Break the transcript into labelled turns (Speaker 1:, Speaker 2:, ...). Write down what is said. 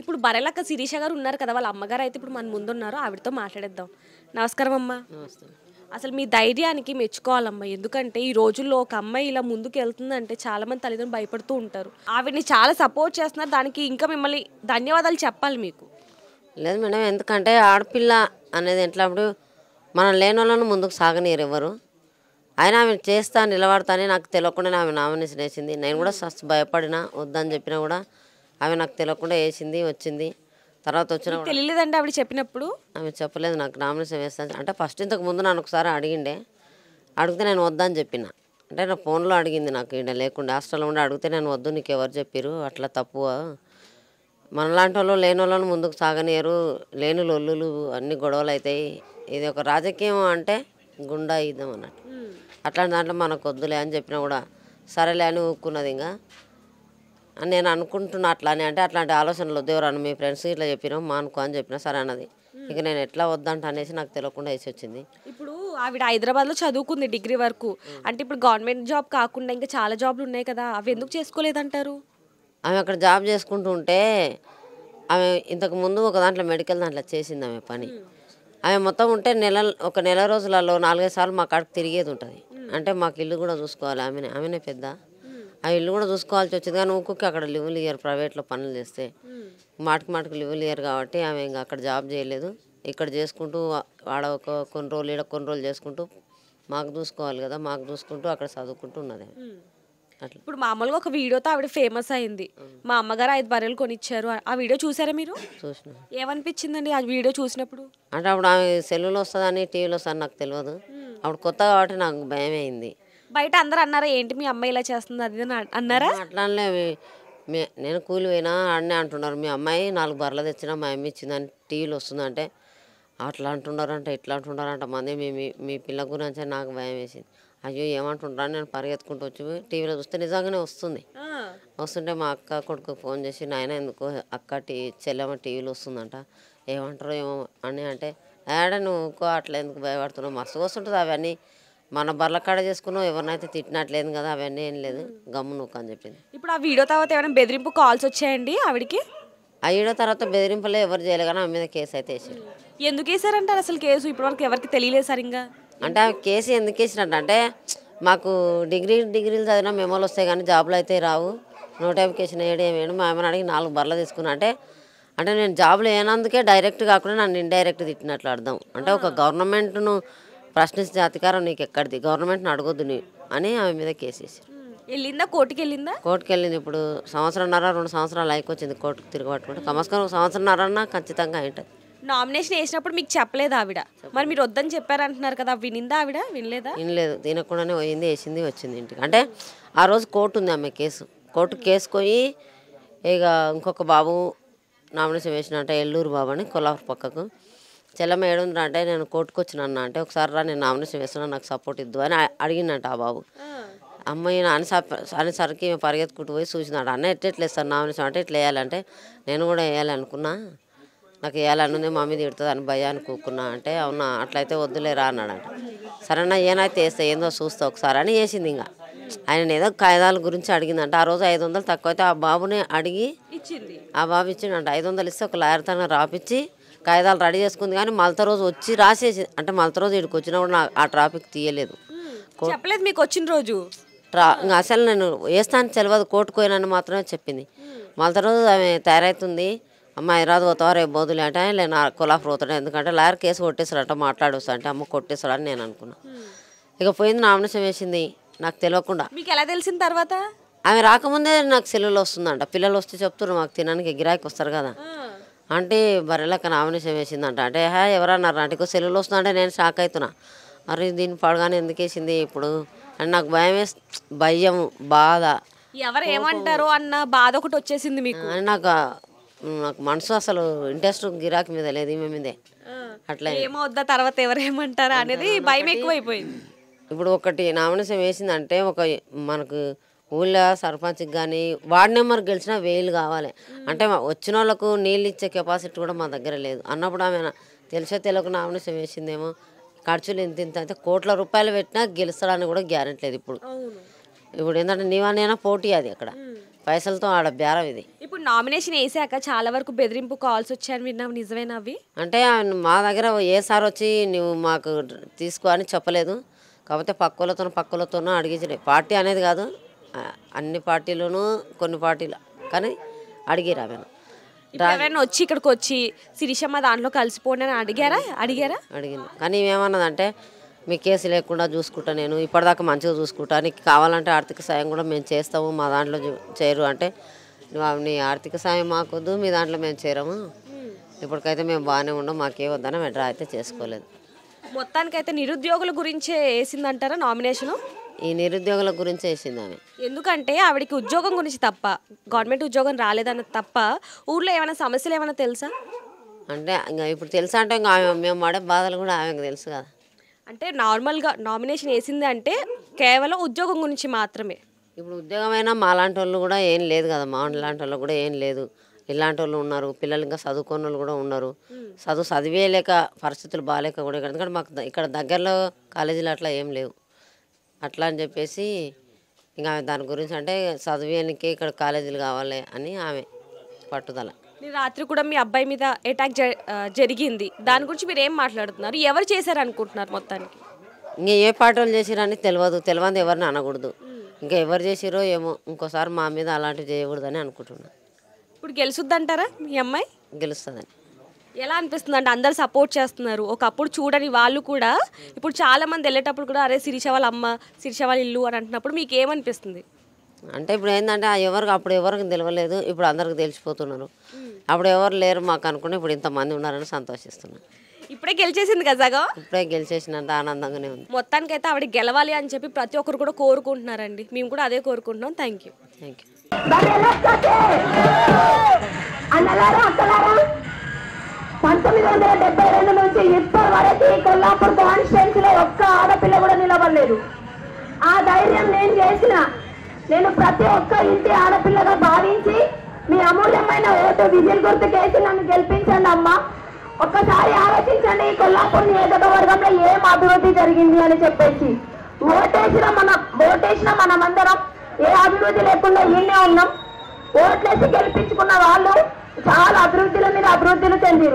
Speaker 1: ఇప్పుడు బరెలక్క శిరీష గారు ఉన్నారు కదా వాళ్ళ అమ్మగారు అయితే ఇప్పుడు మన ముందు ఉన్నారు ఆవిడతో మాట్లాడేద్దాం నమస్కారం అమ్మ అసలు మీ ధైర్యానికి మెచ్చుకోవాలమ్మా ఎందుకంటే ఈ రోజుల్లో ఒక అమ్మాయి ఇలా ముందుకు వెళ్తుందంటే చాలా మంది తల్లిదండ్రులు భయపడుతూ ఉంటారు ఆవిడని చాలా సపోర్ట్ చేస్తున్నారు దానికి ఇంకా మిమ్మల్ని ధన్యవాదాలు చెప్పాలి మీకు
Speaker 2: లేదు మేడం ఎందుకంటే ఆడపిల్ల అనేది ఎట్లాప్పుడు మనం లేని వాళ్ళను ముందుకు సాగనీరు ఎవరు అయినా ఆమె చేస్తా నిలబడతా నాకు తెలియకుండా ఆమె నామినేషన్ వేసింది నేను కూడా ఫస్ట్ భయపడినా వద్దని చెప్పినా కూడా ఆమె నాకు తెలియకుండా వేసింది వచ్చింది తర్వాత వచ్చిన
Speaker 1: తెలియలేదండి ఆవిడ చెప్పినప్పుడు
Speaker 2: ఆమె చెప్పలేదు నాకు నామినేషన్ వేస్తాను అంటే ఫస్ట్ ఇంతకు ముందు నన్ను ఒకసారి అడిగిండే అడిగితే నేను వద్దని చెప్పిన అంటే నా ఫోన్లో అడిగింది నాకు ఈడ లేకుండా హాస్టల్లో ఉండి అడిగితే నేను వద్దు నీకు ఎవరు చెప్పారు అట్లా తప్పు మనలాంటి వాళ్ళు లేని వాళ్ళని ముందుకు సాగనియరు లేని లొల్లులు అన్ని గొడవలు అవుతాయి ఇది ఒక రాజకీయం అంటే గుండా ఇద్దాం అన్నట్టు అట్లాంటి దాంట్లో మనకు వద్దులే అని చెప్పినా కూడా సరేలే అని ఊక్కున్నది ఇంకా నేను అనుకుంటున్నా అట్లానే అంటే అట్లాంటి ఆలోచనలు దేవరాను మీ ఫ్రెండ్స్ ఇట్లా చెప్పినాం మా అనుకో అని చెప్పినా సరే అన్నది ఇక నేను ఎట్లా వద్దంట అనేసి నాకు తెలియకుండా వేసి వచ్చింది
Speaker 1: ఇప్పుడు ఆవిడ హైదరాబాద్లో చదువుకుంది డిగ్రీ వరకు అంటే ఇప్పుడు గవర్నమెంట్ జాబ్ కాకుండా ఇంకా చాలా
Speaker 2: జాబ్లు ఉన్నాయి కదా అవి ఎందుకు చేసుకోలేదంటారు ఆమె అక్కడ జాబ్ చేసుకుంటూ ఉంటే ఆమె ఇంతకు ముందు ఒక దాంట్లో మెడికల్ దాంట్లో చేసింది ఆమె పని ఆమె మొత్తం ఉంటే నెల ఒక నెల రోజులలో నాలుగైదు సార్లు మా కాడికి తిరిగేది ఉంటుంది అంటే మాకు ఇల్లు కూడా చూసుకోవాలి ఆమెనే ఆమెనే పెద్ద ఆ ఇల్లు కూడా చూసుకోవాల్సి వచ్చింది కానీ ఒక్కొక్క అక్కడ లివ్లు ఇయ్యారు ప్రైవేట్లో పనులు చేస్తే మాటకు మాటకు లివ్లు ఇయ్యారు కాబట్టి ఆమె ఇంకా అక్కడ జాబ్ చేయలేదు ఇక్కడ చేసుకుంటూ వాడ ఒక కొన్ని రోజులు ఈడ కొన్ని రోజులు చేసుకుంటూ మాకు చూసుకోవాలి కదా మాకు చూసుకుంటూ అక్కడ చదువుకుంటూ ఉన్నది అట్లా
Speaker 1: ఇప్పుడు మామూలుగా ఒక వీడియోతో ఆవిడ ఫేమస్ అయింది మా అమ్మగారు ఐదు బర్రెలు కొనిచ్చారు ఆ వీడియో చూసారా మీరు చూసిన ఏమనిపించిందండి ఆ వీడియో చూసినప్పుడు
Speaker 2: అంటే అప్పుడు ఆమె సెల్లులో వస్తుందని టీవీలో వస్తుందని నాకు తెలియదు అప్పుడు కొత్త కాబట్టి నాకు భయం అయింది
Speaker 1: బయట అందరు అన్నారా ఏంటి మీ అమ్మాయి ఇలా
Speaker 2: చేస్తుంది అది అన్నారా అట్లానే నేను నేను కూలిపోయినా ఆడనే అంటున్నారు మీ అమ్మాయి నాలుగు బర్రెలు తెచ్చినా మా అమ్మ ఇచ్చిందని టీవీలు వస్తుందంటే అట్లా అంటున్నారంట ఇట్లా అంటున్నారంట మంది మీ మీ పిల్ల గురించి నాకు భయం వేసింది అయ్యో ఏమంటుంటారని నేను పరిగెత్తుకుంటూ వచ్చి టీవీలో చూస్తే నిజంగానే వస్తుంది వస్తుంటే మా అక్క కొడుకు ఫోన్ చేసి నాయన ఎందుకు అక్క టీ చెల్లెమ్మ టీవీలో వస్తుందంట ఏమంటారు ఏమో అని అంటే ఆడ నువ్వు అట్లా ఎందుకు భయపడుతున్నావు మస్తు వస్తుంటుంది అవన్నీ మన బర్ల కాడ చేసుకున్నాం ఎవరినైతే తిట్టినట్లేదు కదా అవన్నీ ఏం లేదు గమ్ము నూకు అని చెప్పింది
Speaker 1: ఇప్పుడు ఆ వీడియో తర్వాత ఏమైనా బెదిరింపు కాల్స్ వచ్చాయండి ఆవిడకి
Speaker 2: ఆ వీడియో తర్వాత బెదిరింపులే ఎవరు చేయలేదు కానీ ఆమె మీద కేసు అయితే వేసారు
Speaker 1: ఎందుకు వేసారంటారు అసలు కేసు ఇప్పటివరకు ఎవరికి
Speaker 2: తెలియలేదు సార్ ఇంకా అంటే ఆమె కేసు ఎందుకు వేసినట్టు అంటే మాకు డిగ్రీ డిగ్రీలు చదివిన మెమోలు వస్తాయి కానీ జాబులు అయితే రావు నోటిఫికేషన్ వేయడం ఏమేడు మా అమ్మ అడిగి నాలుగు బర్రెలు తీసుకున్నా అంటే అంటే నేను జాబులు వేయనందుకే డైరెక్ట్ కాకుండా నన్ను ఇండైరెక్ట్ తిట్టినట్లు అర్థం అంటే ఒక గవర్నమెంట్ను ప్రశ్నించిన అధికారం నీకు ఎక్కడిది గవర్నమెంట్ని అడగొద్దు నీ అని ఆమె మీద కేసేసారు
Speaker 1: వెళ్ళిందా కోర్టుకి వెళ్ళిందా
Speaker 2: కోర్టుకి వెళ్ళింది ఇప్పుడు సంవత్సరంన్నర రెండు సంవత్సరాలు వచ్చింది కోర్టుకు తిరగబట్టుకుంటే కమస్కరం ఒక సంవత్సరంన్నరన్నా ఖచ్చితంగా ఏంటది
Speaker 1: నామినేషన్ వేసినప్పుడు మీకు చెప్పలేదు ఆవిడ మరి మీరు వద్దని చెప్పారంటున్నారు కదా వినిందా ఆవిడ వినలేదా
Speaker 2: వినలేదు తినకుండానే పోయింది వేసింది వచ్చింది ఇంటికి అంటే ఆ రోజు కోర్టు ఉంది ఆమె కేసు కోర్టు కేసుకొని ఇక ఇంకొక బాబు నామినేషన్ వేసిన అంటే ఎల్లూరు బాబు అని కొల్లాపూర్ పక్కకు చెల్లమ్మ ఏడుందిరా అంటే నేను కోర్టుకు అన్న అంటే ఒకసారి రా నేను నామినేషన్ వేస్తున్నా నాకు సపోర్ట్ ఇద్దు అని అడిగినట్టు ఆ బాబు అమ్మాయి అని అనేసరికి పరిగెత్తుకుంటూ పోయి చూసినాడు అన్న ఎట్లెట్లేదు సార్ నామినేషన్ అంటే ఇట్లా వేయాలంటే నేను కూడా వేయాలనుకున్నా నాకు వేయాలనుంది మమ్మీ తిడుతుంది అని భయాన్ని కూకున్నా అంటే అవునా అట్లయితే వద్దులేరా అన్నాడంట అన్న ఏనైతే వేస్తే ఏందో చూస్తా ఒకసారి అని వేసింది ఇంకా ఆయన ఏదో కాయిదాల గురించి అడిగిందంట ఆ రోజు ఐదు వందలు తక్కువైతే ఆ బాబుని అడిగి ఆ బాబు ఇచ్చిండంట ఐదు వందలు ఇస్తే ఒక తన రాపిచ్చి కాగితాలు రెడీ చేసుకుంది కానీ మలత రోజు వచ్చి రాసేసి అంటే మలత రోజు ఇక్కడికి వచ్చినా కూడా ఆ ట్రాఫిక్ తీయలేదు
Speaker 1: చెప్పలేదు మీకు వచ్చిన రోజు
Speaker 2: ట్రా అసలు నేను వేస్తాను తెలియదు కోర్టుకు మాత్రమే చెప్పింది మలత రోజు ఆమె తయారవుతుంది అమ్మ ఈరోజు పోతావా రేపు బోధులు అంటే నేను నా కులాఫ్ పోతాడు ఎందుకంటే లాయర్ కేసు కొట్టేస్తాడంట మాట్లాడొస్తా అంటే అమ్మ కొట్టేస్తాడని నేను అనుకున్నా ఇక పోయింది నామినేషన్ వేసింది నాకు తెలియకుండా మీకు ఎలా తెలిసిన తర్వాత ఆమె రాకముందే నాకు సెలవులు వస్తుందంట పిల్లలు వస్తే చెప్తున్నారు మాకు తినడానికి గిరాకీ వస్తారు కదా అంటే బర్రెలకు నామినేషన్ వేసిందంట అంటే హా ఎవరన్నారు అంటే సెల్లులు వస్తుందంటే నేను షాక్ అవుతున్నా అరే దీన్ని పడగానే ఎందుకు వేసింది ఇప్పుడు అని నాకు భయం వేసి భయం బాధ
Speaker 1: ఎవరు ఏమంటారు
Speaker 2: అన్న బాధ ఒకటి వచ్చేసింది మీకు నాకు నాకు మనసు అసలు ఇంట్రెస్ట్ గిరాకీ మీద లేదు ఈమె మీదే
Speaker 1: అట్లా ఏమవుద్దా తర్వాత ఎవరు ఏమంటారా అనేది భయం ఎక్కువైపోయింది
Speaker 2: ఇప్పుడు ఒకటి నామినేషన్ వేసిందంటే ఒక మనకు ఊళ్ళో సర్పంచ్కి కానీ వార్డ్ నెంబర్ గెలిచినా వేలు కావాలి అంటే వచ్చిన వాళ్ళకు నీళ్ళు ఇచ్చే కెపాసిటీ కూడా మా దగ్గర లేదు అన్నప్పుడు ఆమె తెలిసే తెలియక నామినేషన్ వేసిందేమో ఖర్చులు ఇంత ఇంత అయితే కోట్ల రూపాయలు పెట్టినా గెలుస్తాడని కూడా గ్యారెంటీ లేదు ఇప్పుడు ఇప్పుడు ఏంటంటే నీవనైనా పోటీ అది అక్కడ పైసలతో ఆడ బేరం ఇది
Speaker 1: ఇప్పుడు నామినేషన్ వేసాక చాలా వరకు బెదిరింపు కాల్స్ వచ్చాయని విన్నావు నిజమేనా అవి
Speaker 2: అంటే మా దగ్గర ఏ సార్ వచ్చి నువ్వు మాకు తీసుకో అని చెప్పలేదు కాకపోతే పక్కలతో పక్కలతోనూ అడిగించలేదు పార్టీ అనేది కాదు అన్ని పార్టీలోనూ కొన్ని పార్టీలు కానీ అడిగిరా మేము వచ్చి ఇక్కడికి వచ్చి సిరిషమ్మ దాంట్లో కలిసిపోండి అని అడిగారా అడిగారా అడిగింది కానీ ఏమన్నదంటే మీ కేసు లేకుండా చూసుకుంటా నేను ఇప్పటిదాకా మంచిగా చూసుకుంటా నీకు కావాలంటే ఆర్థిక సాయం కూడా మేము చేస్తాము మా దాంట్లో చేయరు అంటే నీ ఆర్థిక సాయం మాకొద్దు మీ దాంట్లో మేము చేరము ఇప్పటికైతే మేము బాగానే ఉండం మాకే వద్దని మేము డ్రా అయితే చేసుకోలేదు
Speaker 1: మొత్తానికైతే నిరుద్యోగుల గురించే వేసిందంటారా నామినేషను
Speaker 2: ఈ నిరుద్యోగుల గురించి వేసింది ఆమె
Speaker 1: ఎందుకంటే ఆవిడకి ఉద్యోగం గురించి తప్ప గవర్నమెంట్ ఉద్యోగం రాలేదన్న తప్ప ఊర్లో ఏమైనా సమస్యలు ఏమైనా తెలుసా
Speaker 2: అంటే ఇంకా ఇప్పుడు తెలుసా అంటే ఇంకా ఆమె మేము మడ బాధలు కూడా ఆమెకు తెలుసు కదా
Speaker 1: అంటే నార్మల్గా నామినేషన్ వేసింది అంటే కేవలం ఉద్యోగం గురించి మాత్రమే
Speaker 2: ఇప్పుడు ఉద్యోగమైనా మా లాంటి వాళ్ళు కూడా ఏం లేదు కదా మా లాంటి వాళ్ళు కూడా ఏం లేదు ఇలాంటి వాళ్ళు ఉన్నారు పిల్లలు ఇంకా చదువుకున్న వాళ్ళు కూడా ఉన్నారు చదువు చదివేయలేక పరిస్థితులు బాగాలేక కూడా ఎందుకంటే మాకు ఇక్కడ దగ్గరలో కాలేజీలు అట్లా ఏం లేవు అట్లా అని చెప్పేసి ఇంకా ఆమె దాని గురించి అంటే చదివేనికి ఇక్కడ కాలేజీలు కావాలి అని ఆమె పట్టుదల
Speaker 1: రాత్రి కూడా మీ అబ్బాయి మీద అటాక్ జరిగింది దాని గురించి మీరు ఏం మాట్లాడుతున్నారు ఎవరు చేశారు అనుకుంటున్నారు మొత్తానికి
Speaker 2: ఇంకా ఏ పాటలు చేసిరని తెలియదు తెలియదు ఎవరిని అనకూడదు ఇంకా ఎవరు చేసిరో ఏమో ఇంకోసారి మా మీద అలాంటివి చేయకూడదని అనుకుంటున్నాను
Speaker 1: ఇప్పుడు అంటారా మీ అమ్మాయి గెలుస్తుందని ఎలా అనిపిస్తుంది అంటే అందరు సపోర్ట్ చేస్తున్నారు ఒకప్పుడు చూడని వాళ్ళు కూడా ఇప్పుడు చాలా మంది వెళ్ళేటప్పుడు కూడా అరే శిరీష వాళ్ళ అమ్మ శిరీష వాళ్ళ ఇల్లు అని అంటున్నప్పుడు మీకు ఏమనిపిస్తుంది
Speaker 2: అంటే ఇప్పుడు ఏంటంటే ఎవరికి అప్పుడు ఎవరికి తెలియలేదు ఇప్పుడు అందరికి తెలిసిపోతున్నారు అప్పుడు ఎవరు లేరు మాకు అనుకుని ఇప్పుడు ఇంతమంది ఉన్నారని సంతోషిస్తున్నాను
Speaker 1: ఇప్పుడే గెలిచేసింది కదా సగం
Speaker 2: ఇప్పుడే గెలిచేసినంత ఆనందంగానే ఉంది
Speaker 1: మొత్తానికి అయితే ఆవిడ గెలవాలి అని చెప్పి ప్రతి ఒక్కరు కూడా కోరుకుంటున్నారండి మేము కూడా అదే కోరుకుంటున్నాం థ్యాంక్ యూ థ్యాంక్ యూ
Speaker 2: పంతొమ్మిది వందల డెబ్బై రెండు నుంచి ఇప్పటి వరకు కొల్లాపూర్ కాన్స్టిట్యున్సీ లో ఒక్క ఆడపిల్ల కూడా నిలబడలేదు ఆ ధైర్యం నేను చేసిన నేను ప్రతి ఒక్క ఇంటి ఆడపిల్లగా భావించి మీ అమూల్యమైన ఓటు గుర్తు గుర్తుకేసి నన్ను గెలిపించండి అమ్మ ఒక్కసారి ఆలోచించండి కొల్లాపూర్ నియోజకవర్గంలో ఏం అభివృద్ధి జరిగింది అని చెప్పేసి ఓటేసిన మన ఓటేసిన మనమందరం
Speaker 1: ఏ అభివృద్ధి లేకుండా ఈయనే
Speaker 2: ఉన్నాం ఓట్లేసి గెలిపించుకున్న వాళ్ళు చాలా అభివృద్ధిలో మీరు అభివృద్ధిని చెందిరు